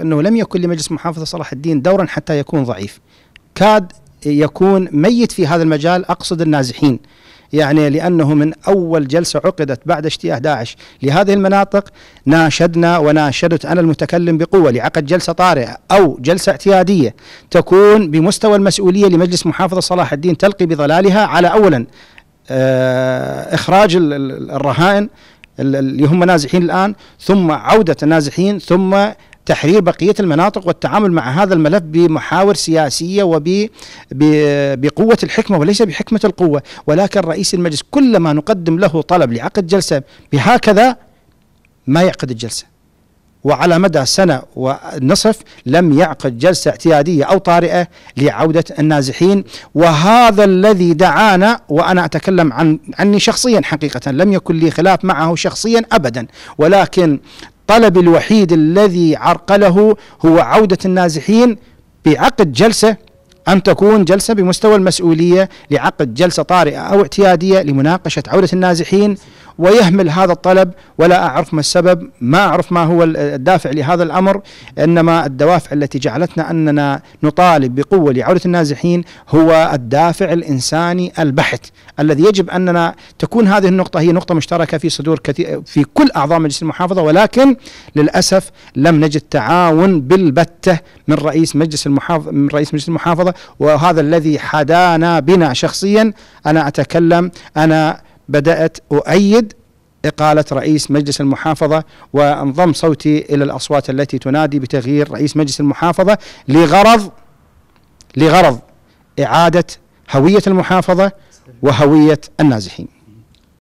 أنه لم يكن لمجلس محافظة صلاح الدين دورا حتى يكون ضعيف كاد يكون ميت في هذا المجال أقصد النازحين يعني لأنه من أول جلسة عقدت بعد اجتياح داعش لهذه المناطق ناشدنا وناشدت أنا المتكلم بقوة لعقد جلسة طارئة أو جلسة اعتيادية تكون بمستوى المسؤولية لمجلس محافظة صلاح الدين تلقي بظلالها على أولا آه، إخراج الرهائن اللي هم نازحين الآن ثم عودة النازحين ثم تحرير بقية المناطق والتعامل مع هذا الملف بمحاور سياسية وبقوة الحكمة وليس بحكمة القوة ولكن رئيس المجلس كلما نقدم له طلب لعقد جلسة بهكذا ما يعقد الجلسة وعلى مدى سنة ونصف لم يعقد جلسة اعتيادية أو طارئة لعودة النازحين وهذا الذي دعانا وأنا أتكلم عن عني شخصيا حقيقة لم يكن لي خلاف معه شخصيا أبدا ولكن طلب الوحيد الذي عرقله هو عودة النازحين بعقد جلسة أن تكون جلسة بمستوى المسؤولية لعقد جلسة طارئة أو اعتيادية لمناقشة عودة النازحين ويهمل هذا الطلب ولا أعرف ما السبب ما أعرف ما هو الدافع لهذا الأمر إنما الدوافع التي جعلتنا أننا نطالب بقوة لعودة النازحين هو الدافع الإنساني البحث الذي يجب أننا تكون هذه النقطة هي نقطة مشتركة في صدور كثير في كل أعضاء مجلس المحافظة ولكن للأسف لم نجد تعاون بالبتة من رئيس مجلس المحافظة من رئيس مجلس المحافظة وهذا الذي حدانا بنا شخصيا أنا أتكلم أنا بدأت أؤيد إقالة رئيس مجلس المحافظة وانضم صوتي إلى الأصوات التي تنادي بتغيير رئيس مجلس المحافظة لغرض لغرض إعادة هوية المحافظة وهوية النازحين